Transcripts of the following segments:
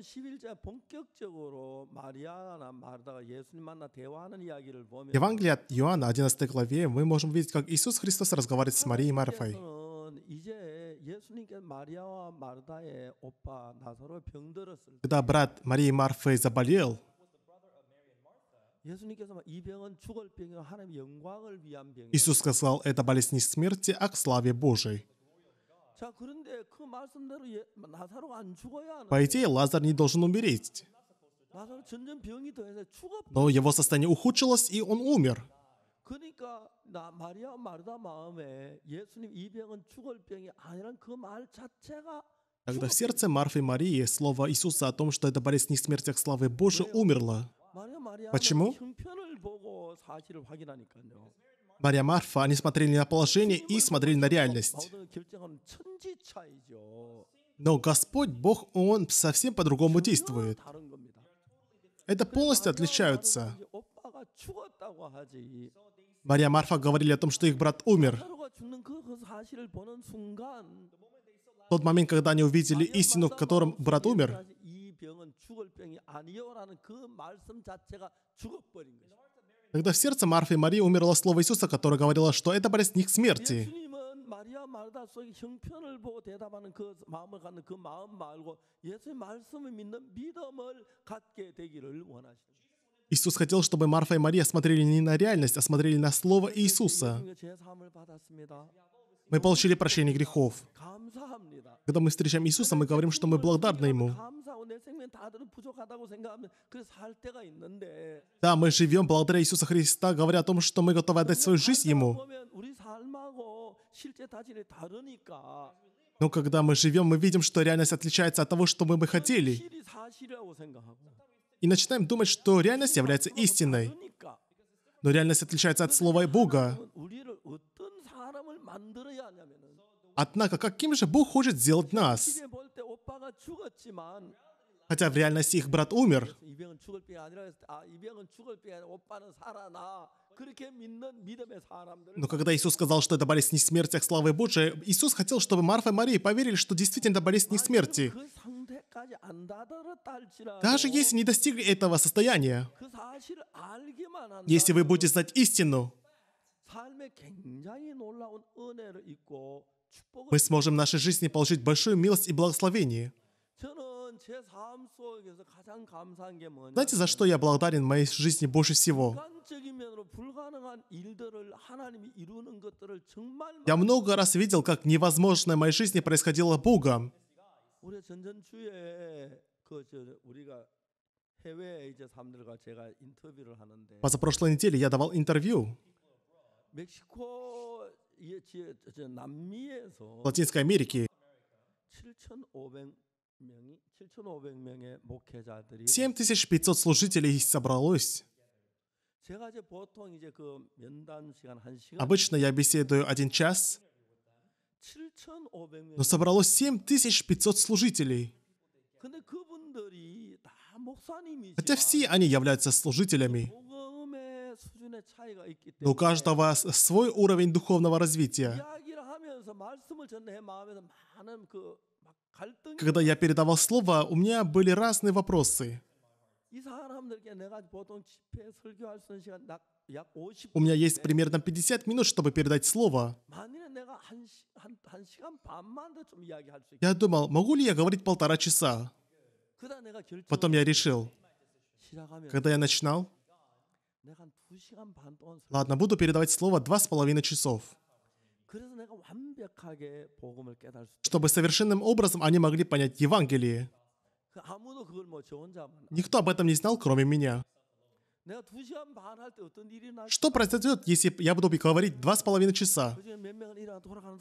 요한 11장 본격적으로 마리아나 마르다가 예수님 만나 대화하는 이야기를 보면 Евангелие от Иоанна 11 главе мы можем видеть, как Иисус Христос разговаривает с Марией и Марфой. Когда брат Марии Марфы заболел, Иисус сказал, это болезнь не смерти, а к славе Божией. По идее, Лазар не должен умереть. Но его состояние ухудшилось, и он умер. 그러니까 Тогда в сердце Марфы и Марии слово Иисуса о том, что это болезнь не смерть, а славы Божией, умерло. Почему? Мария Марфа, они смотрели на положение и смотрели на реальность. Но Господь, Бог, Он совсем по-другому действует. Это полностью отличаются. Мария Марфа говорили о том, что их брат умер. Тот момент, когда они увидели истину, в котором брат умер, когда в сердце Марфы и Марии умерло слово Иисуса, которое говорило, что это болезнь их смерти. Иисус хотел, чтобы Марфа и Мария смотрели не на реальность, а смотрели на слово Иисуса. Мы получили прощение грехов. Когда мы встречаем Иисуса, мы говорим, что мы благодарны Ему. Да, мы живем благодаря Иисуса Христа, говоря о том, что мы готовы отдать свою жизнь Ему. Но когда мы живем, мы видим, что реальность отличается от того, что мы бы хотели. И начинаем думать, что реальность является истиной. Но реальность отличается от слова Бога. Однако, каким же Бог хочет сделать нас? Хотя в реальности их брат умер. Но когда Иисус сказал, что это болезнь не смерти, а славы Божией, Иисус хотел, чтобы Марфа и Мария поверили, что действительно это болезнь не смерти. Даже если не достигли этого состояния, если вы будете знать истину, мы сможем в нашей жизни получить большую милость и благословение. Знаете, за что я благодарен в моей жизни больше всего? Я много раз видел, как невозможное в моей жизни происходило Богом. Позапрошлой неделе я давал интервью. В Латинской Америке 7500 служителей собралось. Обычно я беседую один час, но собралось 7500 служителей. Хотя все они являются служителями, но у каждого свой уровень духовного развития. Когда я передавал слово, у меня были разные вопросы. У меня есть примерно 50 минут, чтобы передать слово. Я думал, могу ли я говорить полтора часа? Потом я решил, когда я начинал, ладно, буду передавать слово два с половиной часов, чтобы совершенным образом они могли понять Евангелие. Никто об этом не знал, кроме меня. Что произойдет, если я буду говорить два с половиной часа?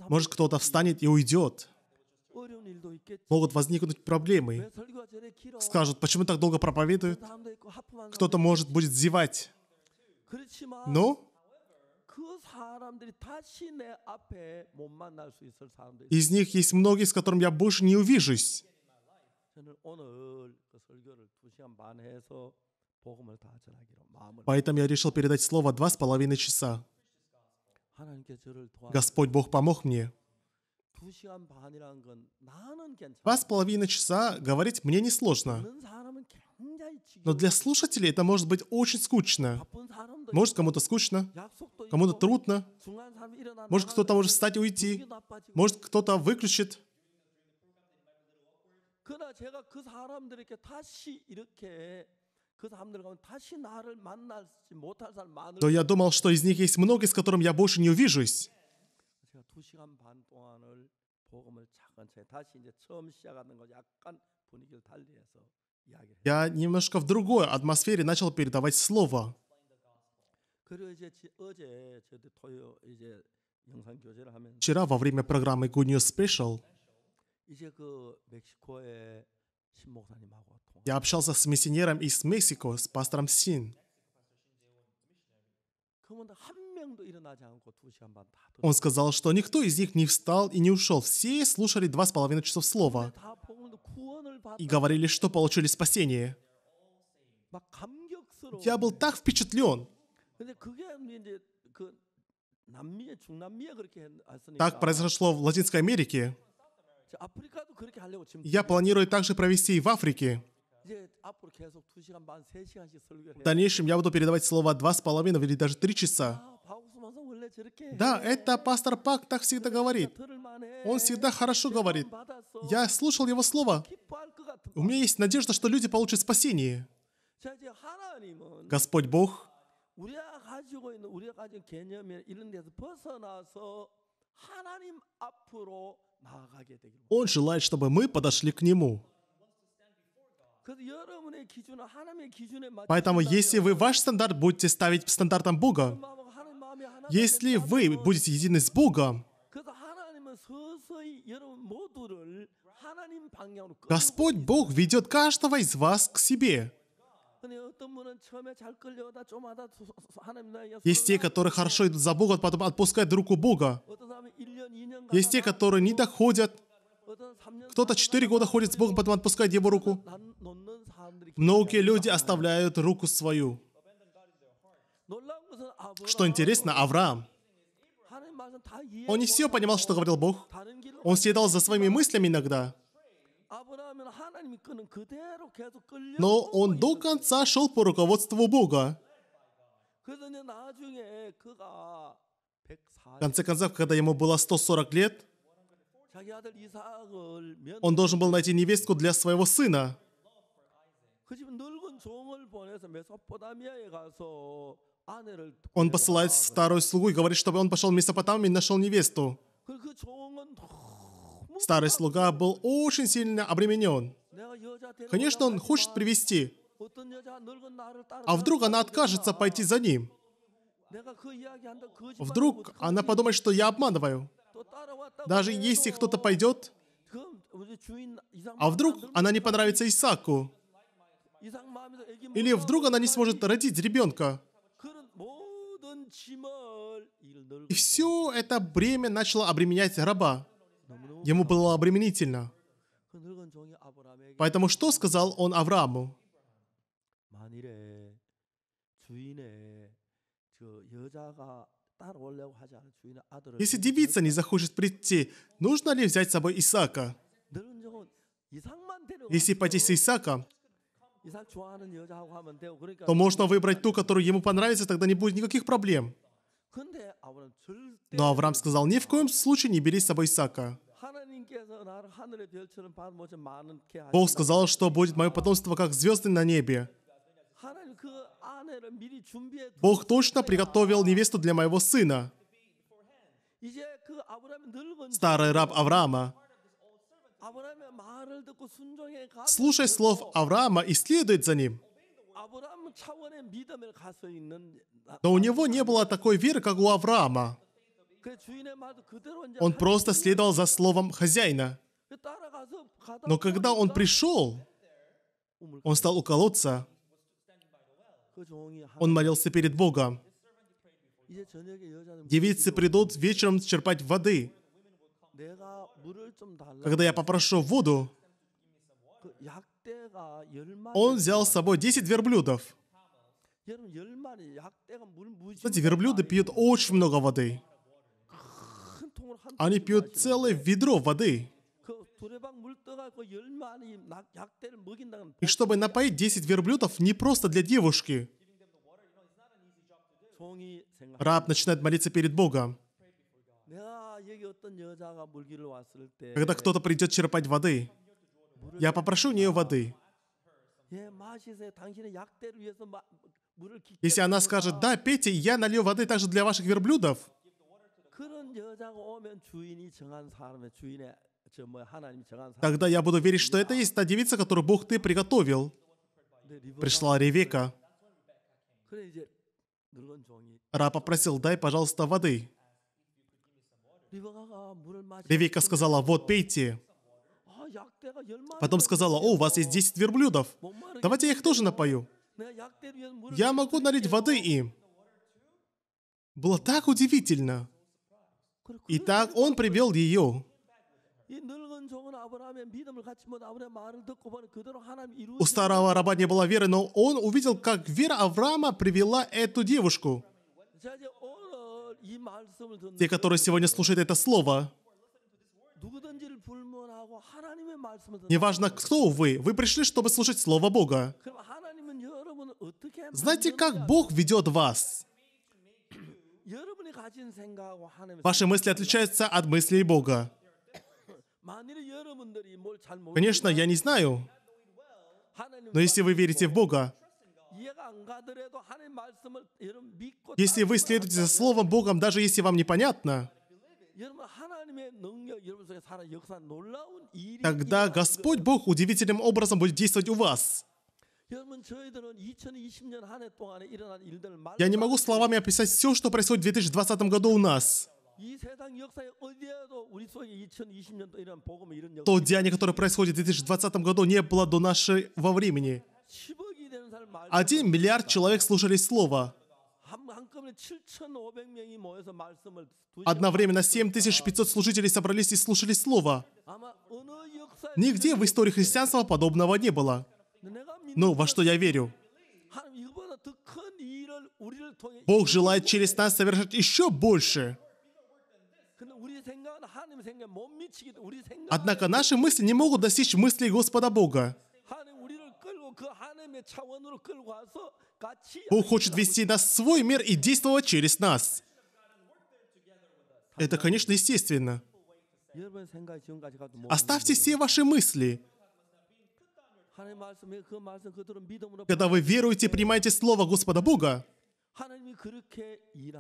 Может, кто-то встанет и уйдет могут возникнуть проблемы. Скажут, почему так долго проповедуют? Кто-то, может, будет зевать. Но ну? из них есть многие, с которыми я больше не увижусь. Поэтому я решил передать слово два с половиной часа. Господь Бог помог мне. Два с половиной часа говорить мне несложно. Но для слушателей это может быть очень скучно. Может кому-то скучно, кому-то трудно. Может кто-то может встать и уйти. Может кто-то выключит. Но я думал, что из них есть многие, с которыми я больше не увижусь. 제가 두 시간 반 동안을 복음을 차근차근 다시 이제 처음 시작하는 거 약간 분위기를 달리해서 이야기를. Я немножко в другой атмосфере начал передавать слово. 그리고 이제 어제 저도 토요 이제 영상 교제를 하면서. Вчера во время программы Good News Special. 이제 그 멕시코의 신목사님하고. Я общался с миссионером из Мексико, с пастором Син. 그분도 한 он сказал, что никто из них не встал и не ушел. Все слушали два с половиной часов слова и говорили, что получили спасение. Я был так впечатлен. Так произошло в Латинской Америке. Я планирую также провести и в Африке. В дальнейшем я буду передавать слово два с половиной или даже три часа. А, да, это пастор Пак так всегда говорит. Он всегда хорошо говорит. Я слушал его слово. У меня есть надежда, что люди получат спасение. Господь Бог Он желает, чтобы мы подошли к нему. Поэтому, если вы ваш стандарт будете ставить стандартом Бога, если вы будете едины с Богом, Господь Бог ведет каждого из вас к себе. Есть те, которые хорошо идут за Бога, потом отпускают руку Бога. Есть те, которые не доходят, кто-то четыре года ходит с Богом, потом отпускает его руку. Многие люди оставляют руку свою. Что интересно, Авраам, он не все понимал, что говорил Бог. Он следовал за своими мыслями иногда. Но он до конца шел по руководству Бога. В конце концов, когда ему было 140 лет, он должен был найти невестку для своего сына. Он посылает старую слугу и говорит, чтобы он пошел в Месопотамию и нашел невесту. Старый слуга был очень сильно обременен. Конечно, он хочет привести. А вдруг она откажется пойти за ним? Вдруг она подумает, что я обманываю. Даже если кто-то пойдет, а вдруг она не понравится Исаку? Или вдруг она не сможет родить ребенка? И все это бремя начало обременять раба. Ему было обременительно. Поэтому что сказал он Аврааму? Если девица не захочет прийти, нужно ли взять с собой Исаака? Если пойти с Исаака, то можно выбрать ту, которую ему понравится, тогда не будет никаких проблем. Но Авраам сказал, ни в коем случае не бери с собой Исаака. Бог сказал, что будет мое потомство как звезды на небе. Бог точно приготовил невесту для моего сына. Старый раб Авраама, слушай слов Авраама и следует за ним. Но у него не было такой веры, как у Авраама. Он просто следовал за словом хозяина. Но когда он пришел, он стал у колодца, он молился перед Богом. Девицы придут вечером черпать воды. Когда я попрошу воду, он взял с собой 10 верблюдов. Кстати, верблюды пьют очень много воды. Они пьют целое ведро воды. И чтобы напоить 10 верблюдов не просто для девушки. Раб начинает молиться перед Богом. Когда кто-то придет черпать воды, я попрошу у нее воды. Если она скажет, да, пейте, я налью воды также для ваших верблюдов, Тогда я буду верить, что это есть та девица, которую Бог ты приготовил. Пришла Ревека. Ра попросил, дай, пожалуйста, воды. Ревека сказала, вот, пейте. Потом сказала, о, у вас есть 10 верблюдов. Давайте я их тоже напою. Я могу налить воды им. Было так удивительно. Итак, он привел ее. У старого раба не было веры, но он увидел, как вера Авраама привела эту девушку. Те, которые сегодня слушают это слово, неважно, кто вы, вы пришли, чтобы слушать Слово Бога. Знаете, как Бог ведет вас? Ваши мысли отличаются от мыслей Бога. Конечно, я не знаю, но если вы верите в Бога, если вы следуете за Словом Богом, даже если вам непонятно, тогда Господь Бог удивительным образом будет действовать у вас. Я не могу словами описать все, что происходит в 2020 году у нас. То деяние, которое происходит в 2020 году, не было до нашего времени. Один миллиард человек слушали Слово. Одновременно 7500 служителей собрались и слушали Слово. Нигде в истории христианства подобного не было. Но во что я верю? Бог желает через нас совершать еще больше – Однако наши мысли не могут достичь мыслей Господа Бога. Бог хочет вести нас в свой мир и действовать через нас. Это, конечно, естественно. Оставьте все ваши мысли. Когда вы веруете и принимаете Слово Господа Бога,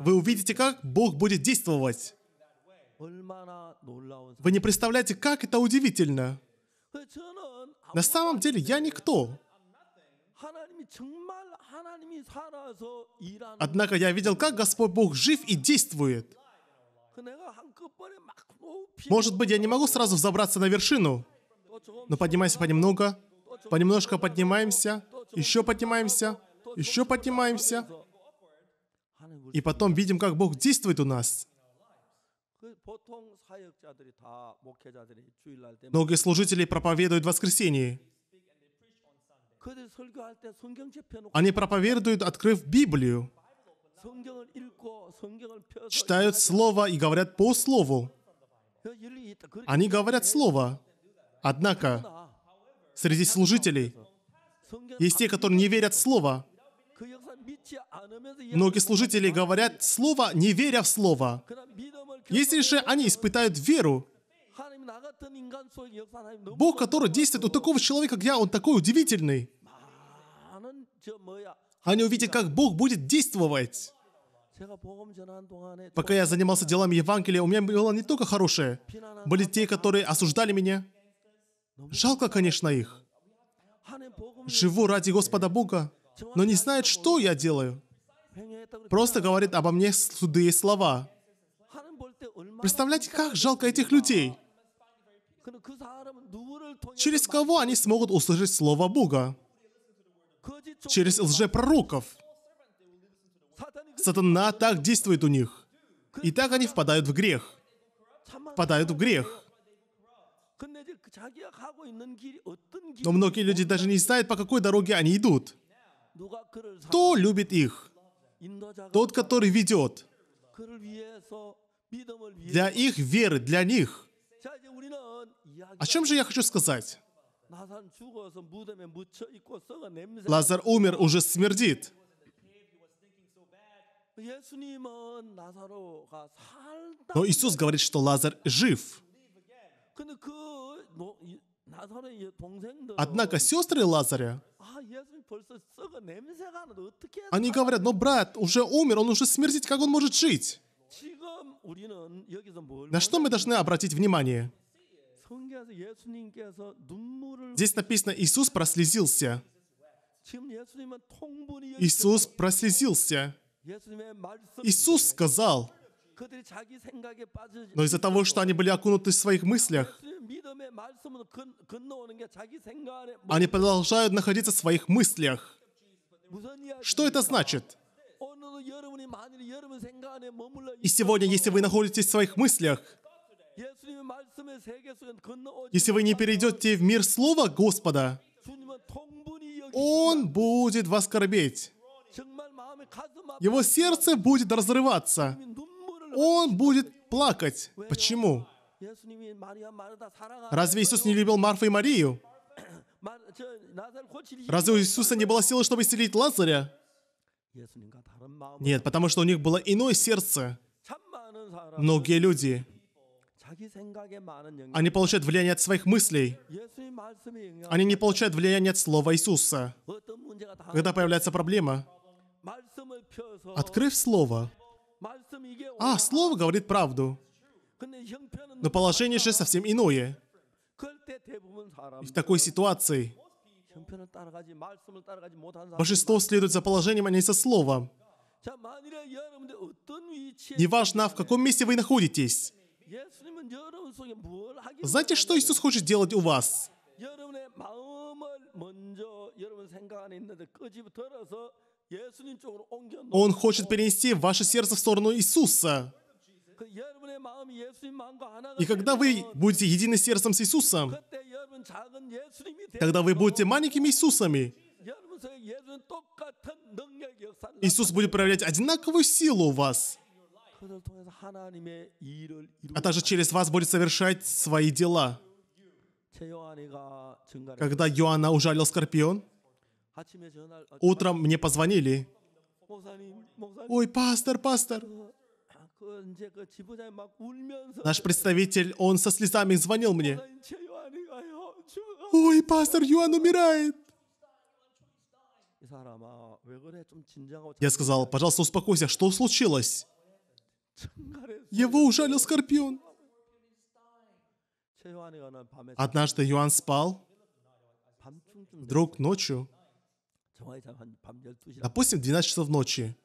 вы увидите, как Бог будет действовать. Вы не представляете, как это удивительно. На самом деле я никто. Однако я видел, как Господь Бог жив и действует. Может быть, я не могу сразу взобраться на вершину, но поднимайся понемногу, понемножку поднимаемся, еще поднимаемся, еще поднимаемся, и потом видим, как Бог действует у нас. Многие служители проповедуют в воскресенье. Они проповедуют, открыв Библию. Читают Слово и говорят по Слову. Они говорят Слово. Однако, среди служителей есть те, которые не верят Слово. Многие служители говорят Слово, не веря в Слово. Если же они испытают веру, Бог, который действует у такого человека, как я, он такой удивительный. Они увидят, как Бог будет действовать. Пока я занимался делами Евангелия, у меня было не только хорошее. Были те, которые осуждали меня. Жалко, конечно, их. Живу ради Господа Бога, но не знает, что я делаю. Просто говорит обо мне суды и слова. Представляете, как жалко этих людей? Через кого они смогут услышать Слово Бога? Через лжепророков. Сатана так действует у них. И так они впадают в грех. Впадают в грех. Но многие люди даже не знают, по какой дороге они идут. Кто любит их? Тот, который ведет для их веры, для них. О чем же я хочу сказать? Лазар умер, уже смердит. Но Иисус говорит, что Лазар жив. Однако сестры Лазаря, они говорят, но брат уже умер, он уже смердит, как он может жить? На что мы должны обратить внимание? Здесь написано, Иисус прослезился. Иисус прослезился. Иисус сказал, но из-за того, что они были окунуты в своих мыслях, они продолжают находиться в своих мыслях. Что это значит? И сегодня, если вы находитесь в своих мыслях, если вы не перейдете в мир Слова Господа, Он будет вас корбеть. Его сердце будет разрываться. Он будет плакать. Почему? Разве Иисус не любил Марфу и Марию? Разве у Иисуса не было силы, чтобы исцелить Лазаря? Нет, потому что у них было иное сердце. Многие люди, они получают влияние от своих мыслей. Они не получают влияние от слова Иисуса. Когда появляется проблема, открыв слово, а, слово говорит правду. Но положение же совсем иное. И в такой ситуации Божество следует за положением, а не за словом. Неважно, в каком месте вы находитесь. Знаете, что Иисус хочет делать у вас? Он хочет перенести ваше сердце в сторону Иисуса. И когда вы будете едины сердцем с Иисусом, когда вы будете маленькими Иисусами, Иисус будет проявлять одинаковую силу у вас, а также через вас будет совершать свои дела. Когда Иоанна ужалил скорпион, утром мне позвонили. «Ой, пастор, пастор, Наш представитель, он со слезами звонил мне. Ой, пастор Юан умирает. Я сказал, пожалуйста, успокойся, что случилось? Его ужалил скорпион. Однажды Юан спал. Вдруг ночью, допустим, 12 часов ночи,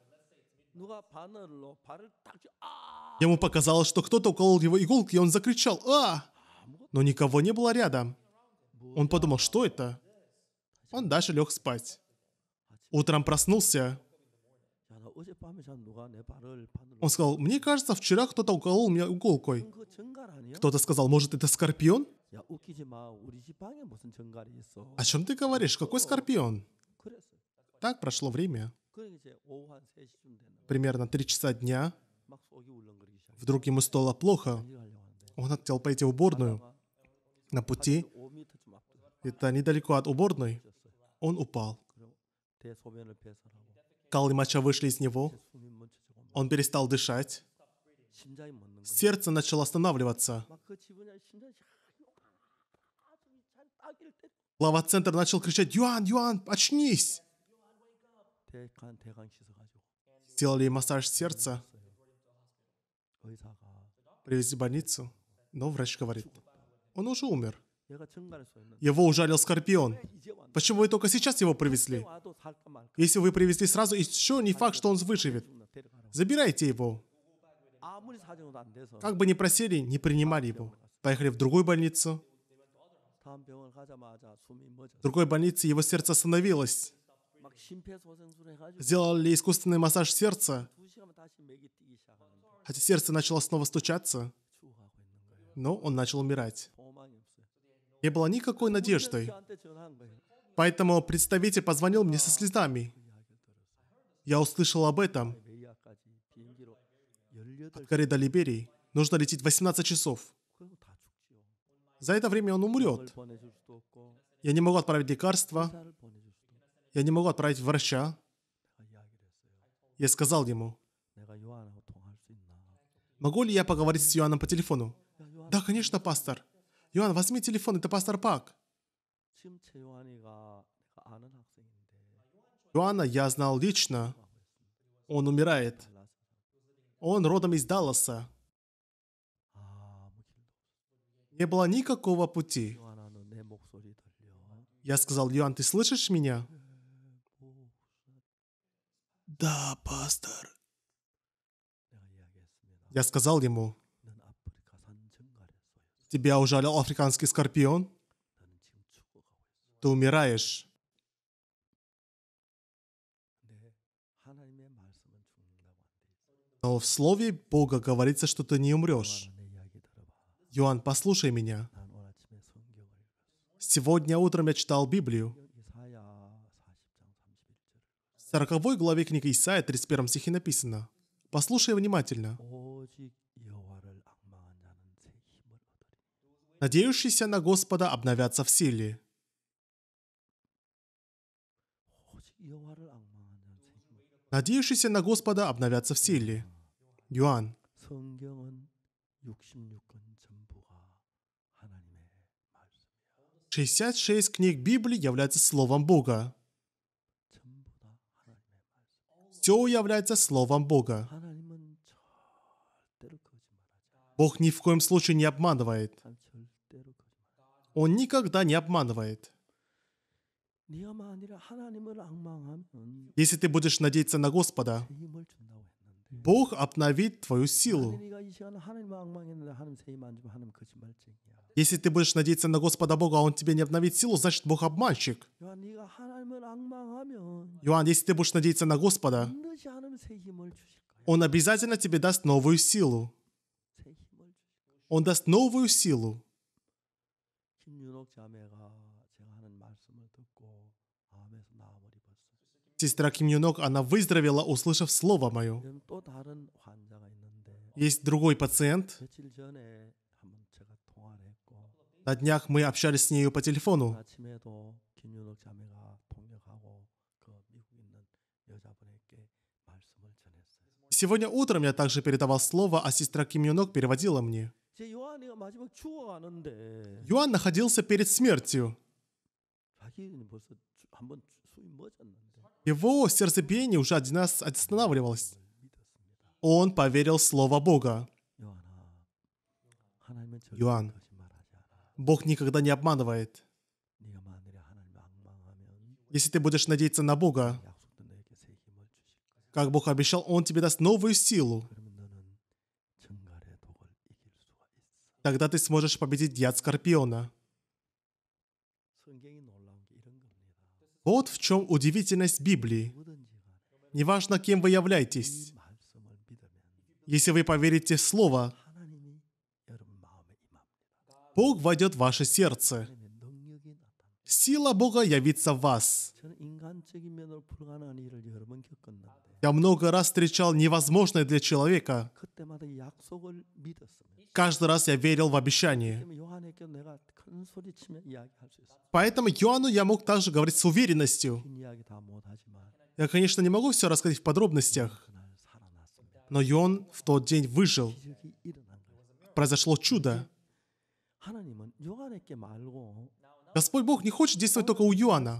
Ему показалось, что кто-то уколол его иголкой, и он закричал «А!», но никого не было рядом. Он подумал, что это? Он дальше лег спать. Утром проснулся. Он сказал, мне кажется, вчера кто-то уколол меня иголкой. Кто-то сказал, может, это скорпион? О чем ты говоришь? Какой скорпион? Так прошло время примерно 3 часа дня, вдруг ему стало плохо. Он хотел пойти в уборную. На пути, это недалеко от уборной, он упал. Кал и моча вышли из него. Он перестал дышать. Сердце начало останавливаться. Лава-центр начал кричать «Юан, Юан, очнись!» сделали массаж сердца, привезли в больницу, но врач говорит, он уже умер. Его ужалил скорпион. Почему вы только сейчас его привезли? Если вы привезли сразу, еще не факт, что он выживет. Забирайте его. Как бы ни просили, не принимали его. Поехали в другую больницу. В другой больнице его сердце остановилось. Сделали искусственный массаж сердца, хотя сердце начало снова стучаться, но он начал умирать. Не было никакой надежды. Поэтому представитель позвонил мне со слезами. Я услышал об этом. От Кореи до Либерии нужно лететь 18 часов. За это время он умрет. Я не могу отправить лекарства, я не могу отправить врача. Я сказал ему, могу ли я поговорить с Иоанном по телефону? Да, конечно, пастор. Иоанн, возьми телефон, это пастор Пак. Иоанна я знал лично. Он умирает. Он родом из Далласа. Не было никакого пути. Я сказал, Иоанн, ты слышишь меня? «Да, пастор». Я сказал ему, «Тебя ужалил африканский скорпион? Ты умираешь». Но в Слове Бога говорится, что ты не умрешь. Иоанн, послушай меня. Сегодня утром я читал Библию. 40 главе книги Исаия, 31 стихе написано, «Послушай внимательно. Надеющиеся на Господа обновятся в силе». Надеющиеся на Господа обновятся в силе. Иоанн. Шестьдесят шесть книг Библии являются Словом Бога все является Словом Бога. Бог ни в коем случае не обманывает. Он никогда не обманывает. Если ты будешь надеяться на Господа, Бог обновит твою силу. Если ты будешь надеяться на Господа Бога, а Он тебе не обновит силу, значит Бог обманщик. Иоанн, если ты будешь надеяться на Господа, Он обязательно тебе даст новую силу. Он даст новую силу. Сестра Ким Юнок, она выздоровела, услышав слово мое. Есть другой пациент. На днях мы общались с нею по телефону. Сегодня утром я также передавал слово, а сестра Ким Юнок переводила мне. Юан находился перед смертью. Его сердцебиение уже один раз останавливалось. Он поверил в слово Бога. Иоанн, Бог никогда не обманывает. Если ты будешь надеяться на Бога, как Бог обещал, Он тебе даст новую силу. Тогда ты сможешь победить яд Скорпиона. Вот в чем удивительность Библии. Неважно, кем вы являетесь, если вы поверите в Слово, Бог войдет в ваше сердце. Сила Бога явится в вас. Я много раз встречал невозможное для человека. Каждый раз я верил в обещание. Поэтому Иоанну я мог также говорить с уверенностью. Я, конечно, не могу все рассказать в подробностях, но Иоанн в тот день выжил. Произошло чудо. Господь Бог не хочет действовать только у Иоанна.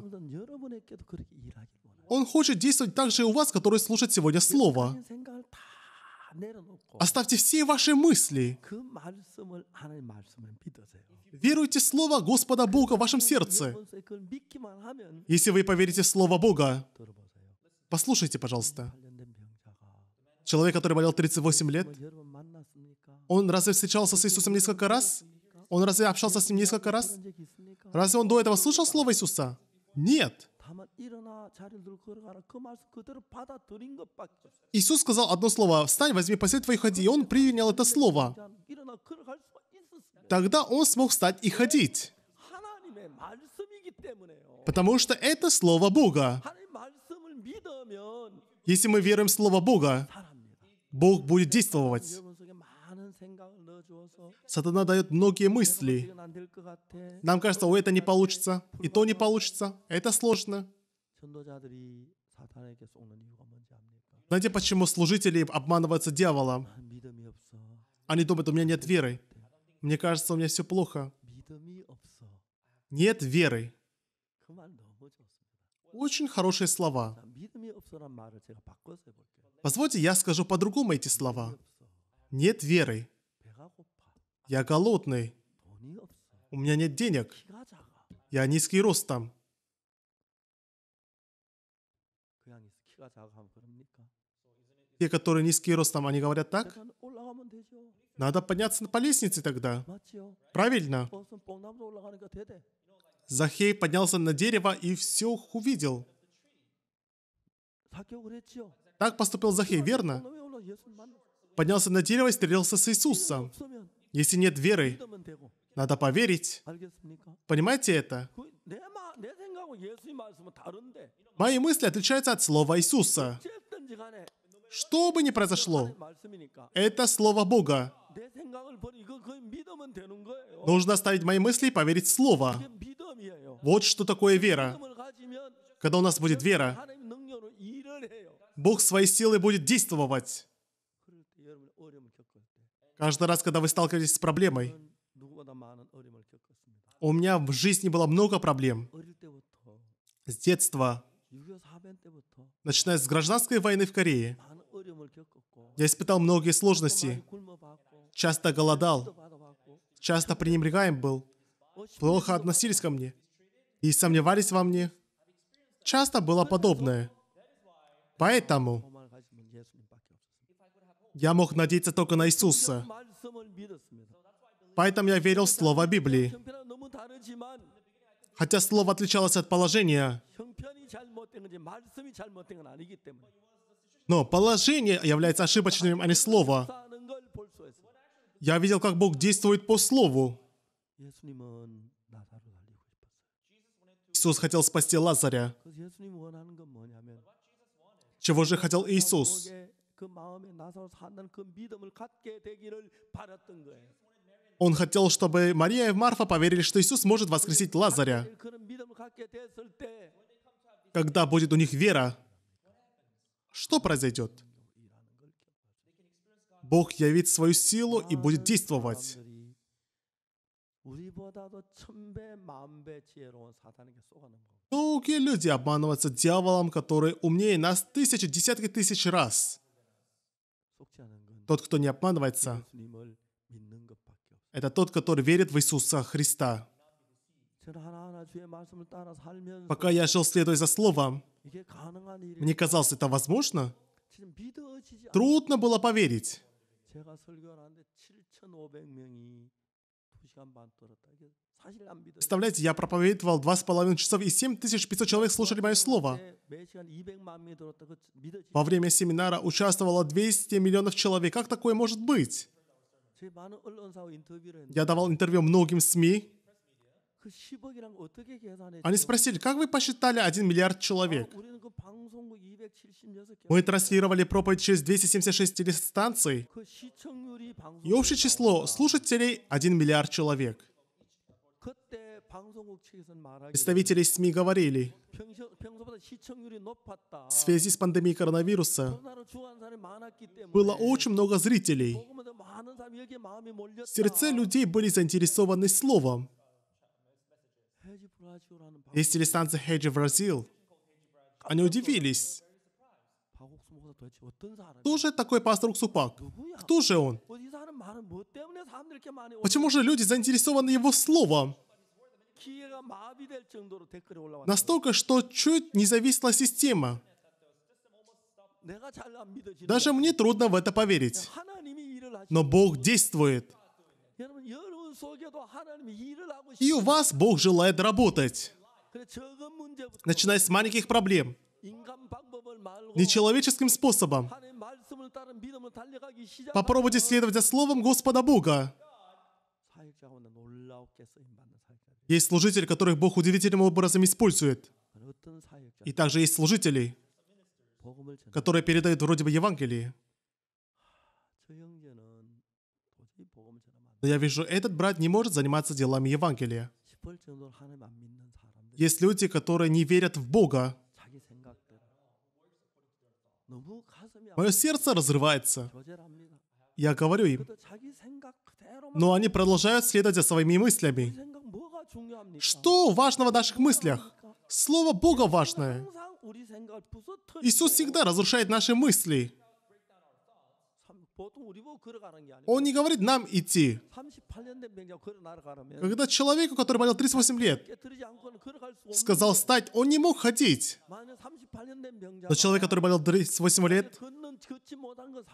Он хочет действовать также и у вас, которые слушают сегодня Слово. Оставьте все ваши мысли. Веруйте в Слово Господа Бога в вашем сердце. Если вы поверите в Слово Бога, послушайте, пожалуйста. Человек, который болел 38 лет, он разве встречался с Иисусом несколько раз? Он разве общался с ним несколько раз? Разве он до этого слышал Слово Иисуса? Нет. Иисус сказал одно слово «Встань, возьми постель и ходи», и он принял это слово. Тогда он смог встать и ходить. Потому что это слово Бога. Если мы верим в слово Бога, Бог будет действовать. Сатана дает многие мысли. Нам кажется, о, это не получится, и то не получится, это сложно. Знаете, почему служители обманываются дьяволом? Они думают, у меня нет веры. Мне кажется, у меня все плохо. Нет веры. Очень хорошие слова. Позвольте, я скажу по-другому эти слова. Нет веры. Я голодный. У меня нет денег. Я низкий рост там. Те, которые низкий рост там, они говорят так? Надо подняться по лестнице тогда. Правильно. Захей поднялся на дерево и все увидел. Так поступил Захей, верно? Поднялся на дерево и стрелялся с Иисусом. Если нет веры, надо поверить. Понимаете это? Мои мысли отличаются от слова Иисуса. Что бы ни произошло, это слово Бога. Нужно оставить мои мысли и поверить в слово. Вот что такое вера. Когда у нас будет вера, Бог своей силой будет действовать. Каждый раз, когда вы сталкиваетесь с проблемой, у меня в жизни было много проблем. С детства, начиная с гражданской войны в Корее, я испытал многие сложности. Часто голодал, часто пренебрегаем был, плохо относились ко мне и сомневались во мне. Часто было подобное. Поэтому я мог надеяться только на Иисуса. Поэтому я верил в Слово Библии. Хотя Слово отличалось от положения, но положение является ошибочным, а не Слово. Я видел, как Бог действует по Слову. Иисус хотел спасти Лазаря. Чего же хотел Иисус? 마음에 나서서 한다는 그 믿음을 갖게 되기를 바랐던 거예요. Он хотел, чтобы Мария и Марфа поверили, что Иисус может воскресить Лазаря. Когда будет у них вера, что произойдет? Бог явит свою силу и будет действовать. Долгие люди обманываются дьяволом, который умнее нас тысячи, десятки тысяч раз. Тот, кто не обманывается, это тот, который верит в Иисуса Христа. Пока я жил, следуя за Словом, мне казалось, это возможно. Трудно было поверить. Представляете, я проповедовал два с половиной часов, и 7500 человек слушали мое слово. Во время семинара участвовало 200 миллионов человек. Как такое может быть? Я давал интервью многим СМИ. Они спросили, как вы посчитали 1 миллиард человек? А, Мы транслировали проповедь через 276 телестанций, и общее число слушателей 1 миллиард человек. Представители СМИ говорили, в связи с пандемией коронавируса было очень много зрителей. сердце людей были заинтересованы словом. Есть телестанция Хеджи Бразил. Они удивились. Кто же такой пастор Уксупак? Кто же он? Почему же люди заинтересованы его словом? Настолько, что чуть не зависла система. Даже мне трудно в это поверить. Но Бог действует. И у вас Бог желает работать начиная с маленьких проблем, нечеловеческим способом. Попробуйте следовать за Словом Господа Бога. Есть служители, которых Бог удивительным образом использует. И также есть служители, которые передают вроде бы Евангелие. Но я вижу, этот брат не может заниматься делами Евангелия. Есть люди, которые не верят в Бога. Мое сердце разрывается. Я говорю им. Но они продолжают следовать за своими мыслями. Что важного в наших мыслях? Слово Бога важное. Иисус всегда разрушает наши мысли. Он не говорит нам идти. Когда человеку, который болел 38 лет, сказал стать, он не мог ходить. Но человек, который болел 38 лет,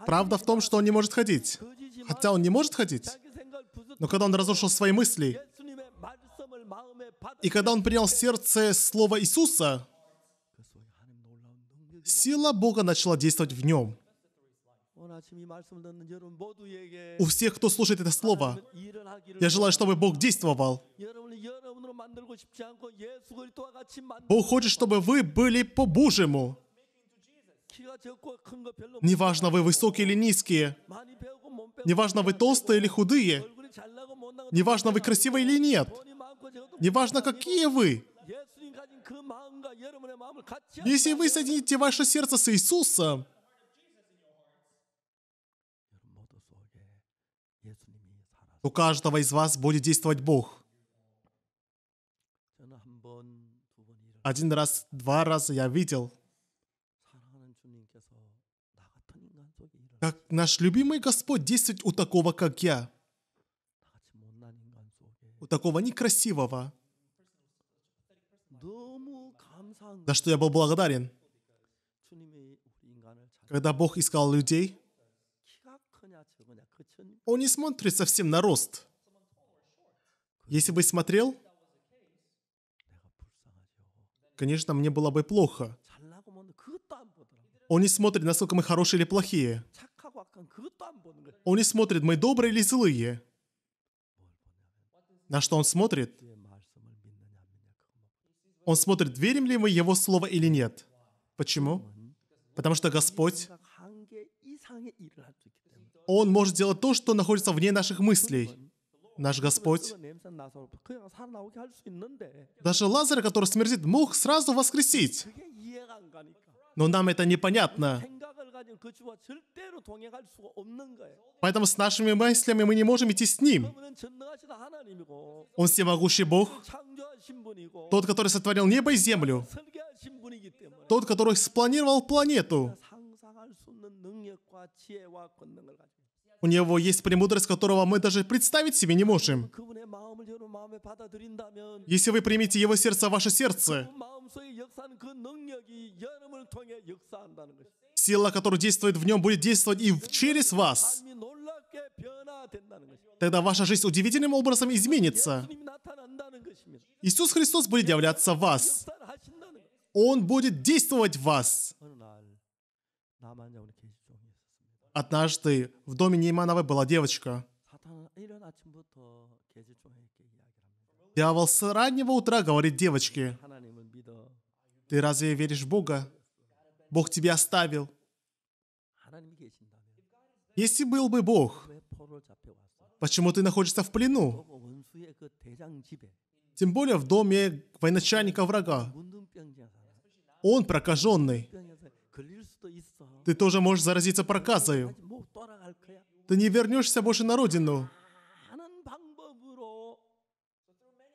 правда в том, что он не может ходить. Хотя он не может ходить. Но когда он разрушил свои мысли, и когда он принял в сердце слово Иисуса, сила Бога начала действовать в нем. У всех, кто слушает это слово, я желаю, чтобы Бог действовал. Бог хочет, чтобы вы были по-божьему. Неважно, вы высокие или низкие. Неважно, вы толстые или худые. Неважно, вы красивые или нет. Неважно, какие вы. Если вы соедините ваше сердце с Иисусом, у каждого из вас будет действовать Бог. Один раз, два раза я видел, как наш любимый Господь действует у такого, как я, у такого некрасивого, за что я был благодарен. Когда Бог искал людей, он не смотрит совсем на рост. Если бы смотрел, конечно, мне было бы плохо. Он не смотрит, насколько мы хорошие или плохие. Он не смотрит, мы добрые или злые. На что он смотрит? Он смотрит, верим ли мы Его Слово или нет. Почему? Потому что Господь он может делать то, что находится вне наших мыслей. Наш Господь. Даже Лазарь, который смердит, мог сразу воскресить. Но нам это непонятно. Поэтому с нашими мыслями мы не можем идти с Ним. Он всемогущий Бог, тот, который сотворил небо и землю, тот, который спланировал планету, у него есть премудрость, которого мы даже представить себе не можем. Если вы примете его сердце в ваше сердце, сила, которая действует в нем, будет действовать и через вас. Тогда ваша жизнь удивительным образом изменится. Иисус Христос будет являться в вас. Он будет действовать в вас. Однажды в доме Неймановой была девочка. Дьявол с раннего утра говорит девочке, «Ты разве веришь в Бога? Бог тебя оставил». Если был бы Бог, почему ты находишься в плену? Тем более в доме военачальника врага. Он прокаженный. Ты тоже можешь заразиться проказою. Ты не вернешься больше на родину.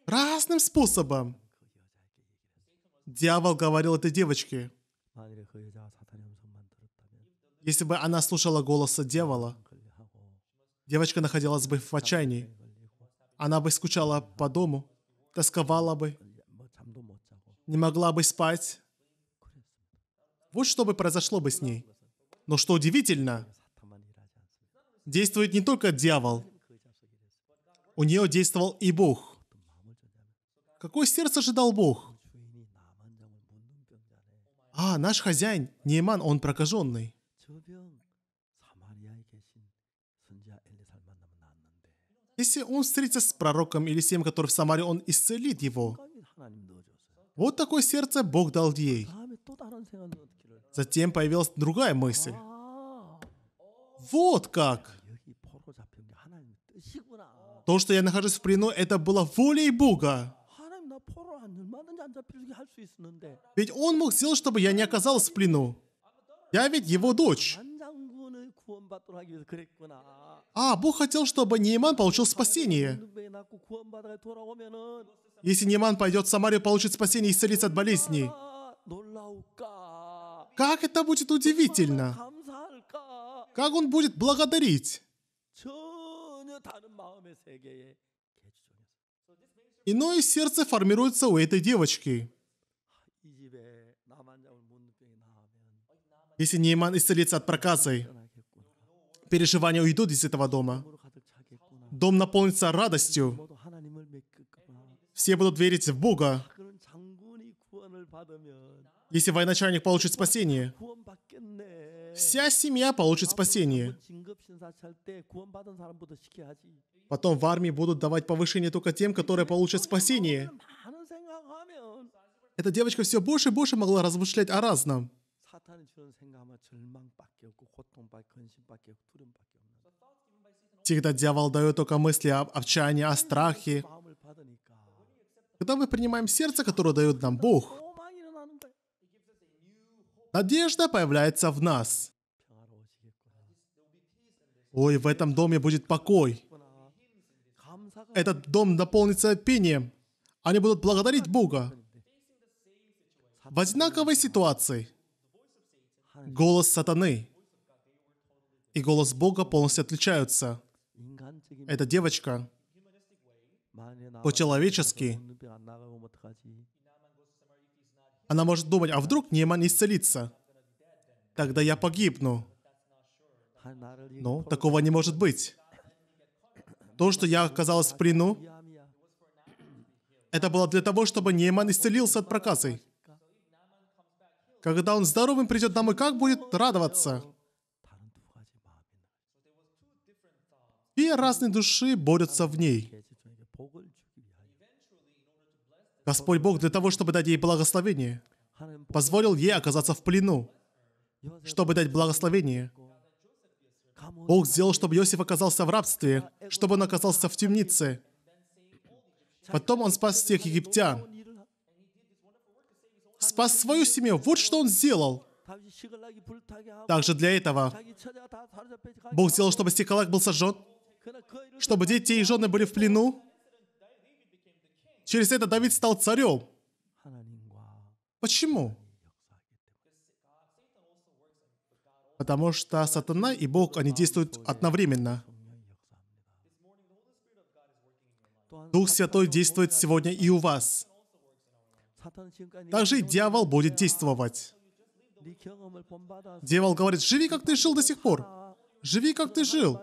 Разным способом. Дьявол говорил этой девочке. Если бы она слушала голоса дьявола, девочка находилась бы в отчаянии. Она бы скучала по дому, тосковала бы, не могла бы спать, вот что бы произошло бы с ней. Но что удивительно, действует не только дьявол. У нее действовал и Бог. Какое сердце ожидал Бог? А, наш хозяин, Нейман, он прокаженный. Если он встретится с пророком или с тем, который в Самаре, он исцелит его. Вот такое сердце Бог дал ей. Затем появилась другая мысль. А. Вот как! То, что я нахожусь в плену, это было волей Бога. Ведь он мог сделать, чтобы я не оказался в плену. Я ведь его дочь. А, Бог хотел, чтобы Нейман получил спасение. Если Нейман пойдет в Самарию, получит спасение и исцелится от болезни. Как это будет удивительно! Как он будет благодарить! Иное сердце формируется у этой девочки. Если Нейман исцелится от проказы, переживания уйдут из этого дома. Дом наполнится радостью. Все будут верить в Бога. Если военачальник получит спасение, вся семья получит спасение. Потом в армии будут давать повышение только тем, которые получат спасение. Эта девочка все больше и больше могла размышлять о разном. Всегда дьявол дает только мысли об отчаянии, о страхе. Когда мы принимаем сердце, которое дает нам Бог, Надежда появляется в нас. Ой, в этом доме будет покой. Этот дом наполнится пением. Они будут благодарить Бога. В одинаковой ситуации голос сатаны и голос Бога полностью отличаются. Эта девочка по-человечески она может думать, а вдруг Нейман исцелится? Тогда я погибну. Но такого не может быть. То, что я оказалась в плену, это было для того, чтобы Неман исцелился от проказы. Когда он здоровым придет домой, как будет радоваться? Две разные души борются в ней. Господь Бог для того, чтобы дать ей благословение, позволил ей оказаться в плену, чтобы дать благословение. Бог сделал, чтобы Иосиф оказался в рабстве, чтобы он оказался в темнице. Потом он спас всех египтян. Спас свою семью. Вот что он сделал. Также для этого Бог сделал, чтобы Сикалак был сожжен, чтобы дети и жены были в плену, Через это Давид стал царем. Почему? Потому что сатана и Бог, они действуют одновременно. Дух Святой действует сегодня и у вас. Также и дьявол будет действовать. Дьявол говорит, живи, как ты жил до сих пор. Живи, как ты жил.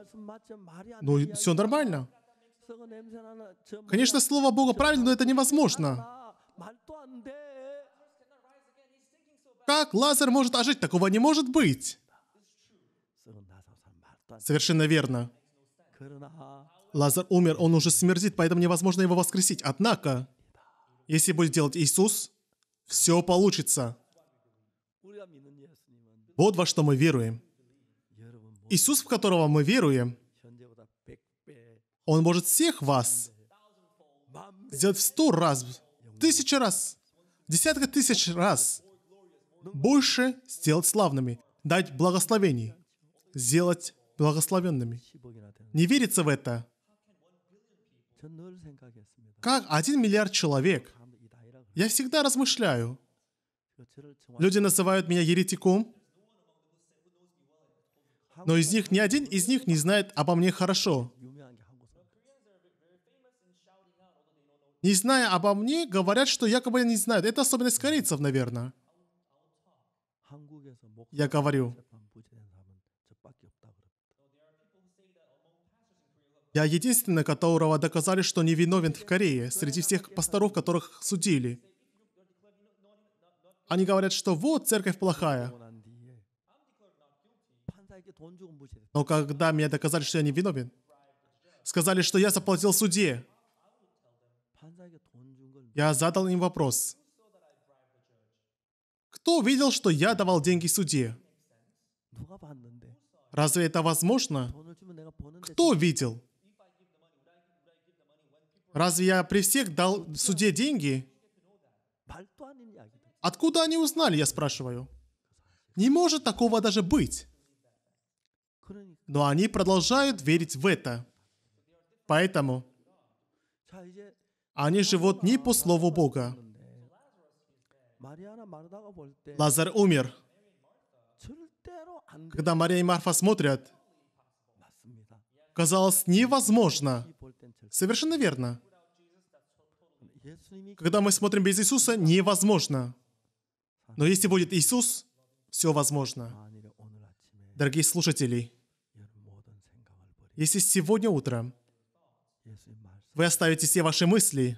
Ну, все нормально. Конечно, Слово Бога правильно, но это невозможно. Как лазер может ожить? Такого не может быть. Совершенно верно. Лазер умер, он уже смердит, поэтому невозможно его воскресить. Однако, если будет делать Иисус, все получится. Вот во что мы веруем. Иисус, в которого мы веруем, он может всех вас сделать в сто раз, тысячу раз, десятка тысяч раз больше сделать славными, дать благословений, сделать благословенными. Не верится в это. Как один миллиард человек? Я всегда размышляю. Люди называют меня еретиком, но из них ни один из них не знает обо мне хорошо. Не зная обо мне, говорят, что якобы я не знаю. Это особенность корейцев, наверное. Я говорю. Я единственный, которого доказали, что не виновен в Корее, среди всех пасторов, которых судили. Они говорят, что вот церковь плохая. Но когда меня доказали, что я не виновен, сказали, что я заплатил суде. Я задал им вопрос. Кто видел, что я давал деньги судье? Разве это возможно? Кто видел? Разве я при всех дал суде деньги? Откуда они узнали, я спрашиваю? Не может такого даже быть. Но они продолжают верить в это. Поэтому они живут не по слову Бога. Лазарь умер. Когда Мария и Марфа смотрят, казалось невозможно. Совершенно верно. Когда мы смотрим без Иисуса, невозможно. Но если будет Иисус, все возможно. Дорогие слушатели, если сегодня утром вы оставите все ваши мысли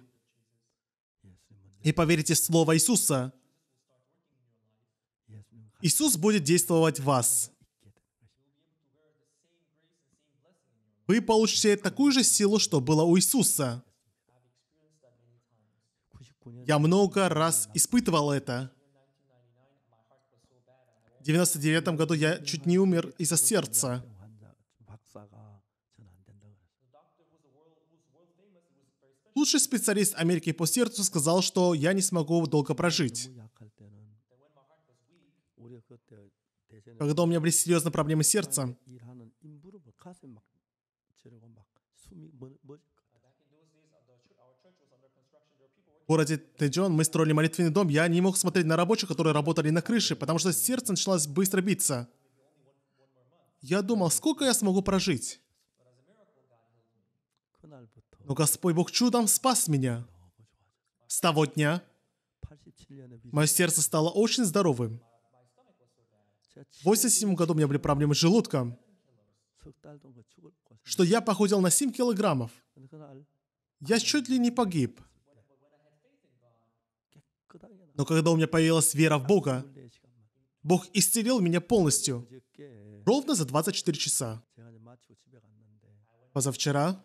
и поверите в Слово Иисуса. Иисус будет действовать в вас. Вы получите такую же силу, что было у Иисуса. Я много раз испытывал это. В 99 году я чуть не умер из-за сердца. лучший специалист Америки по сердцу сказал, что я не смогу долго прожить. Когда у меня были серьезные проблемы сердца, в городе Тэджон мы строили молитвенный дом, я не мог смотреть на рабочих, которые работали на крыше, потому что сердце началось быстро биться. Я думал, сколько я смогу прожить. Но Господь Бог чудом спас меня. С того дня мое сердце стало очень здоровым. В 87 году у меня были проблемы с желудком, что я похудел на 7 килограммов. Я чуть ли не погиб. Но когда у меня появилась вера в Бога, Бог исцелил меня полностью. Ровно за 24 часа. Позавчера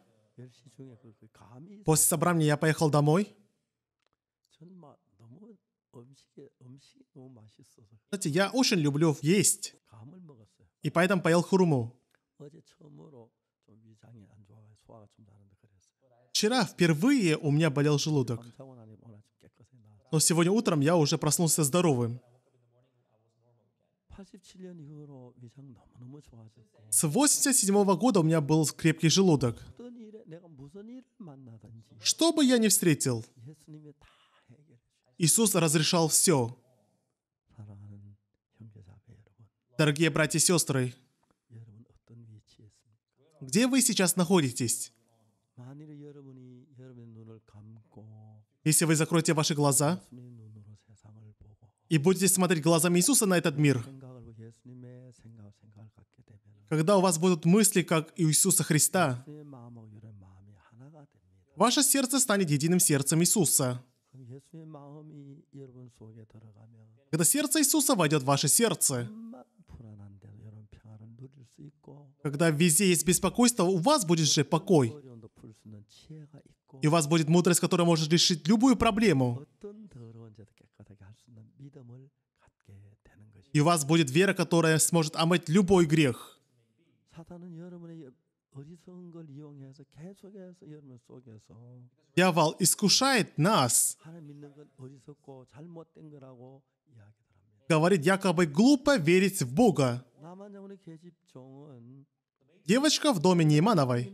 После собрания я поехал домой. Знаете, я очень люблю есть. И поэтому поел хурму. Вчера впервые у меня болел желудок. Но сегодня утром я уже проснулся здоровым. С 87 -го года у меня был крепкий желудок. Что бы я ни встретил, Иисус разрешал все. Дорогие братья и сестры, где вы сейчас находитесь? Если вы закроете ваши глаза и будете смотреть глазами Иисуса на этот мир, когда у вас будут мысли, как у Иисуса Христа, Ваше сердце станет единым сердцем Иисуса. Когда сердце Иисуса войдет в ваше сердце, когда везде есть беспокойство, у вас будет же покой. И у вас будет мудрость, которая может решить любую проблему. И у вас будет вера, которая сможет омыть любой грех. Дьявол искушает нас. Говорит якобы глупо верить в Бога. Девочка в доме Неймановой.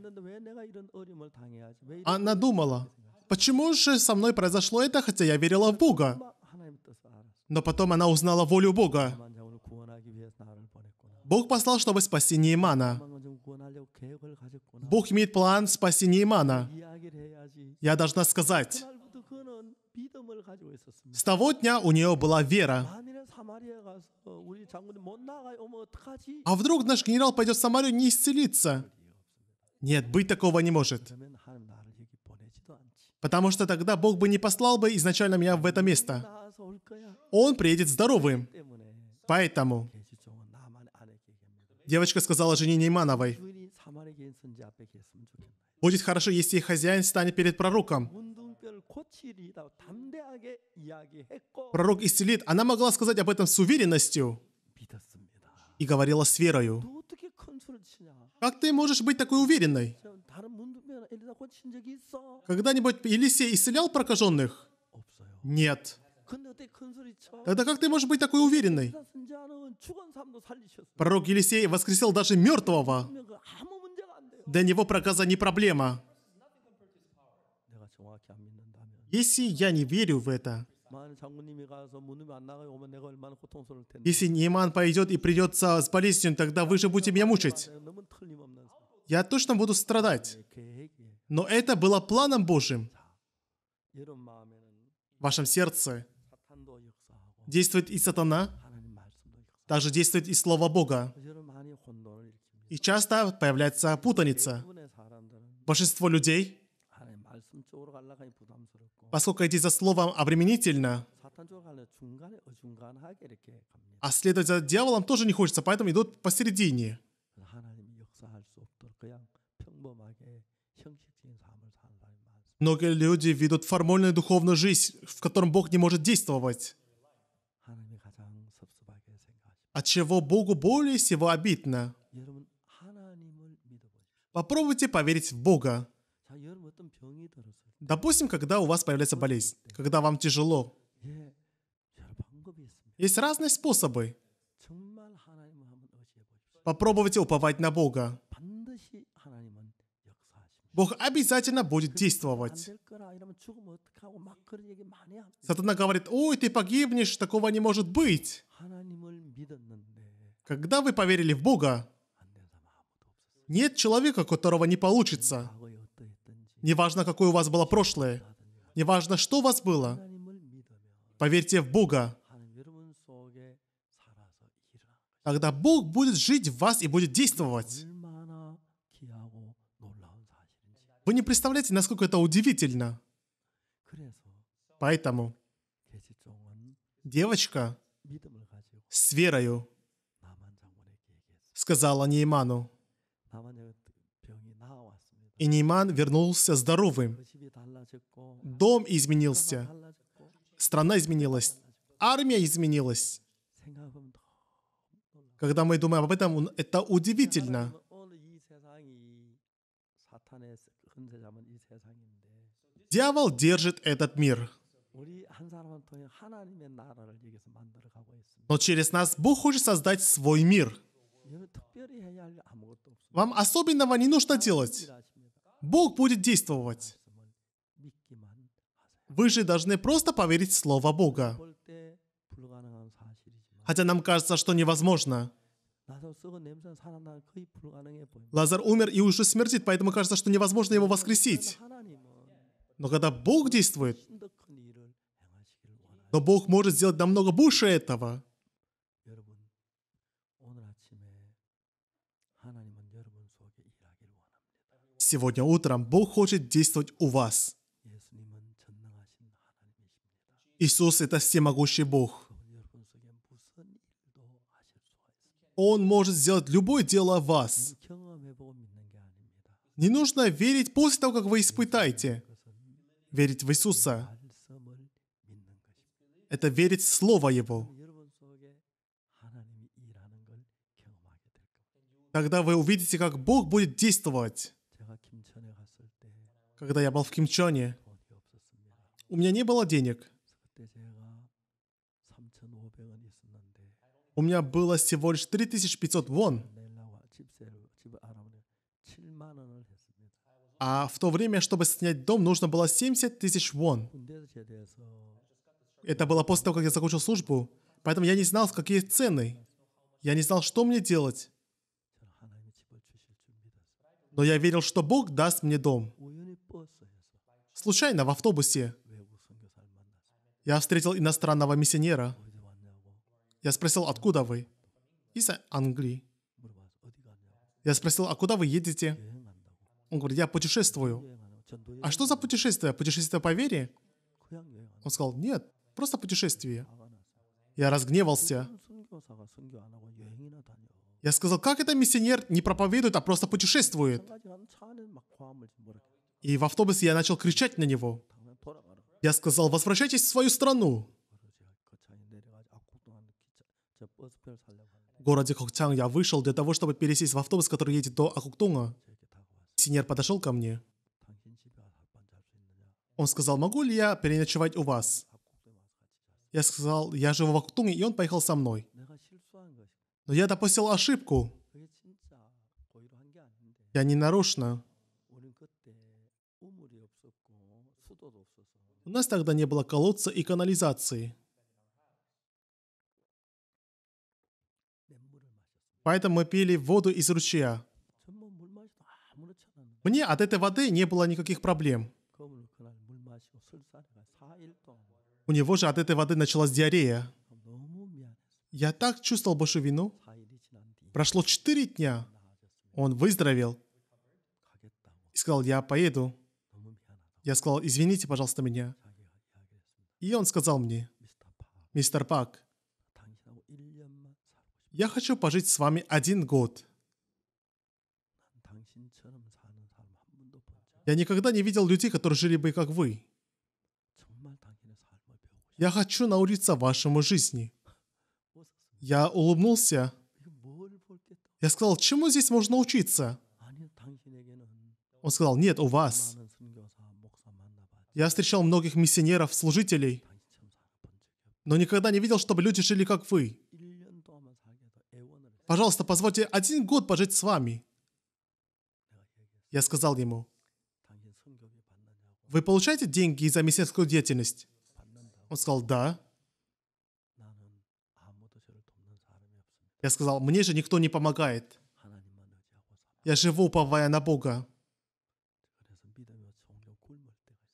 Она думала, почему же со мной произошло это, хотя я верила в Бога? Но потом она узнала волю Бога. Бог послал, чтобы спасти Неймана. Бог имеет план спасти Имана. Я должна сказать, с того дня у нее была вера. А вдруг наш генерал пойдет в Самарию не исцелиться? Нет, быть такого не может. Потому что тогда Бог бы не послал бы изначально меня в это место. Он приедет здоровым. Поэтому Девочка сказала жене Неймановой, «Будет хорошо, если хозяин станет перед пророком». Пророк исцелит. Она могла сказать об этом с уверенностью и говорила с верою. Как ты можешь быть такой уверенной? Когда-нибудь Елисей исцелял прокаженных? Нет. Тогда как ты можешь быть такой уверенной? Пророк Елисей воскресил даже мертвого. Для него проказа не проблема. Если я не верю в это, если Неман пойдет и придется с болезнью, тогда вы же будете меня мучить. Я точно буду страдать. Но это было планом Божьим в вашем сердце действует и сатана, также действует и Слово Бога. И часто появляется путаница. Большинство людей, поскольку идти за Словом обременительно, а следовать за дьяволом тоже не хочется, поэтому идут посередине. Многие люди ведут формальную духовную жизнь, в котором Бог не может действовать от чего Богу более всего обидно. Попробуйте поверить в Бога. Допустим, когда у вас появляется болезнь, когда вам тяжело. Есть разные способы. Попробуйте уповать на Бога. Бог обязательно будет действовать. Сатана говорит, ой, ты погибнешь, такого не может быть. Когда вы поверили в Бога, нет человека, которого не получится. Неважно, какое у вас было прошлое, неважно, что у вас было, поверьте в Бога. Тогда Бог будет жить в вас и будет действовать. Вы не представляете, насколько это удивительно. Поэтому девочка с верою сказала Нейману. И Нейман вернулся здоровым. Дом изменился. Страна изменилась. Армия изменилась. Когда мы думаем об этом, это удивительно. Дьявол держит этот мир. Но через нас Бог хочет создать свой мир. Вам особенного не нужно делать. Бог будет действовать. Вы же должны просто поверить в Слово Бога. Хотя нам кажется, что невозможно. Лазар умер и уже смертит, поэтому кажется, что невозможно его воскресить. Но когда Бог действует, но Бог может сделать намного больше этого. Сегодня утром Бог хочет действовать у вас. Иисус – это всемогущий Бог. Он может сделать любое дело о вас. Не нужно верить после того, как вы испытаете. Верить в Иисуса. Это верить в Слово Его. Тогда вы увидите, как Бог будет действовать. Когда я был в Кимчоне, у меня не было денег – у меня было всего лишь 3500 вон. А в то время, чтобы снять дом, нужно было 70 тысяч вон. Это было после того, как я закончил службу. Поэтому я не знал, какие цены. Я не знал, что мне делать. Но я верил, что Бог даст мне дом. Случайно в автобусе я встретил иностранного миссионера. Я спросил, откуда вы? Из Англии. Я спросил, а куда вы едете? Он говорит, я путешествую. А что за путешествие? Путешествие по вере? Он сказал, нет, просто путешествие. Я разгневался. Я сказал, как это миссионер не проповедует, а просто путешествует? И в автобусе я начал кричать на него. Я сказал, возвращайтесь в свою страну. В городе Хоктян я вышел для того, чтобы пересесть в автобус, который едет до Акуктунга. Синьор подошел ко мне. Он сказал, могу ли я переночевать у вас? Я сказал, я живу в Акуктунге, и он поехал со мной. Но я допустил ошибку. Я не нарочно. У нас тогда не было колодца и канализации. Поэтому мы пили воду из ручья. Мне от этой воды не было никаких проблем. У него же от этой воды началась диарея. Я так чувствовал большую вину. Прошло четыре дня. Он выздоровел. И сказал, я поеду. Я сказал, извините, пожалуйста, меня. И он сказал мне, мистер Пак, я хочу пожить с вами один год. Я никогда не видел людей, которые жили бы как вы. Я хочу научиться вашему жизни. Я улыбнулся. Я сказал, чему здесь можно учиться? Он сказал, нет, у вас. Я встречал многих миссионеров, служителей, но никогда не видел, чтобы люди жили как вы. Пожалуйста, позвольте один год пожить с вами. Я сказал ему, вы получаете деньги за миссионерскую деятельность? Он сказал, да. Я сказал, мне же никто не помогает. Я живу, уповая на Бога.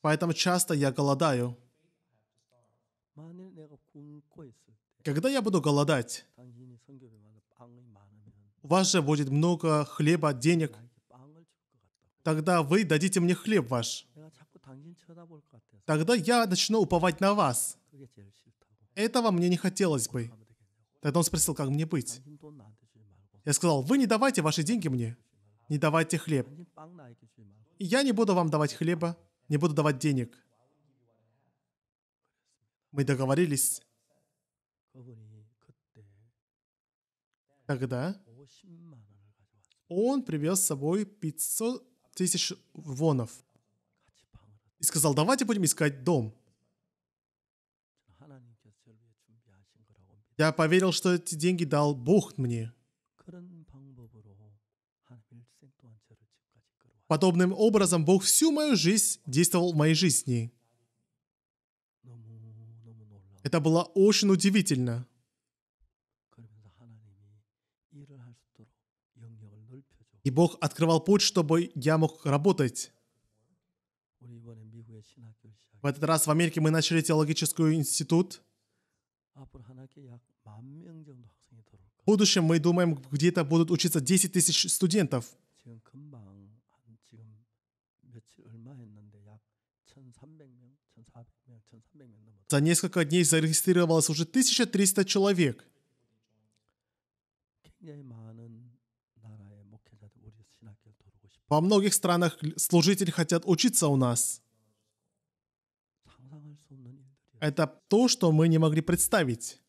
Поэтому часто я голодаю. Когда я буду голодать? у вас же будет много хлеба, денег. Тогда вы дадите мне хлеб ваш. Тогда я начну уповать на вас. Этого мне не хотелось бы. Тогда он спросил, как мне быть. Я сказал, вы не давайте ваши деньги мне, не давайте хлеб. я не буду вам давать хлеба, не буду давать денег. Мы договорились. Тогда он привез с собой 500 тысяч вонов и сказал, давайте будем искать дом. Я поверил, что эти деньги дал Бог мне. Подобным образом Бог всю мою жизнь действовал в моей жизни. Это было очень удивительно. И Бог открывал путь, чтобы я мог работать. В этот раз в Америке мы начали теологический институт. В будущем мы думаем, где-то будут учиться 10 тысяч студентов. За несколько дней зарегистрировалось уже 1300 человек. Во многих странах служители хотят учиться у нас. Это то, что мы не могли представить.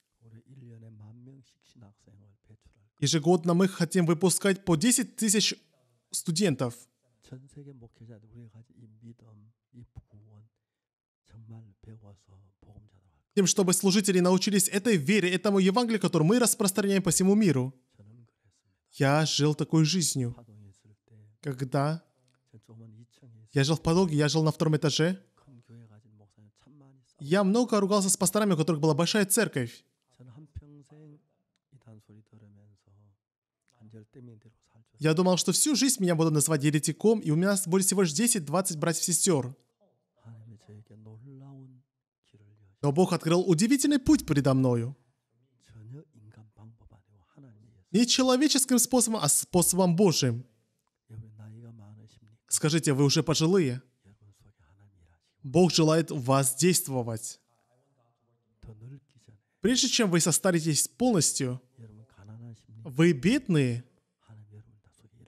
Ежегодно мы хотим выпускать по 10 тысяч студентов. Тем, чтобы служители научились этой вере, этому Евангелию, которую мы распространяем по всему миру. Я жил такой жизнью когда я жил в Подолге, я жил на втором этаже, я много ругался с пасторами, у которых была большая церковь. Я думал, что всю жизнь меня будут называть еретиком, и у меня были всего лишь 10-20 братьев сестер. Но Бог открыл удивительный путь передо мною. Не человеческим способом, а способом Божьим. Скажите, вы уже пожилые? Бог желает вас действовать. Прежде чем вы состаритесь полностью, вы бедные,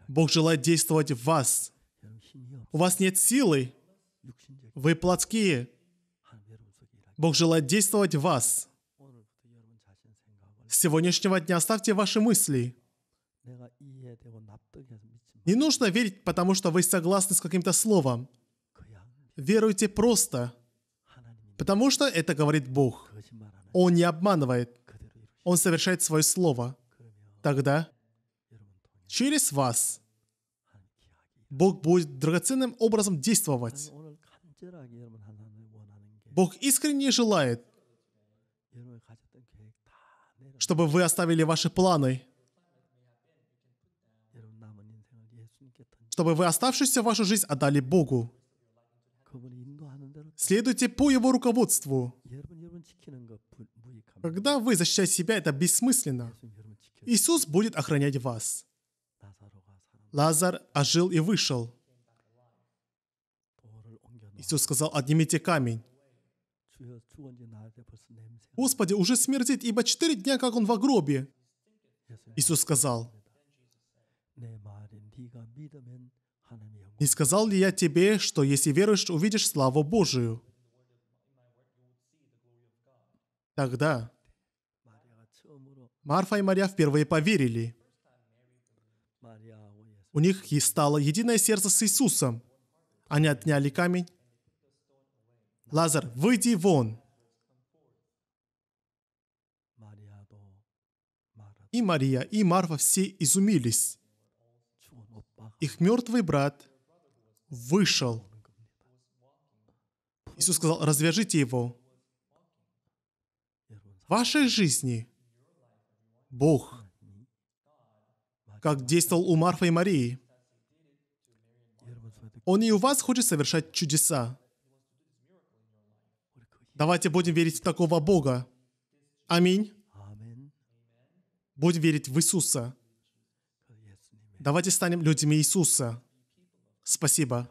Бог желает действовать в вас. У вас нет силы, вы плотские. Бог желает действовать в вас. С сегодняшнего дня оставьте ваши мысли. Не нужно верить, потому что вы согласны с каким-то словом. Веруйте просто, потому что это говорит Бог. Он не обманывает. Он совершает свое слово. Тогда через вас Бог будет драгоценным образом действовать. Бог искренне желает, чтобы вы оставили ваши планы – чтобы вы оставшуюся вашу жизнь отдали Богу. Следуйте по Его руководству. Когда вы защищаете себя, это бессмысленно. Иисус будет охранять вас. Лазар ожил и вышел. Иисус сказал, отнимите камень. Господи, уже смердит, ибо четыре дня, как он в гробе. Иисус сказал, Не сказал ли я тебе, что если веруешь, увидишь славу Божию? Тогда Марфа и Мария впервые поверили. У них и стало единое сердце с Иисусом. Они отняли камень. Лазар, выйди вон. И Мария, и Марфа все изумились. Их мертвый брат – вышел. Иисус сказал, развяжите его. В вашей жизни Бог, как действовал у Марфа и Марии, Он и у вас хочет совершать чудеса. Давайте будем верить в такого Бога. Аминь. Будем верить в Иисуса. Давайте станем людьми Иисуса. Спасибо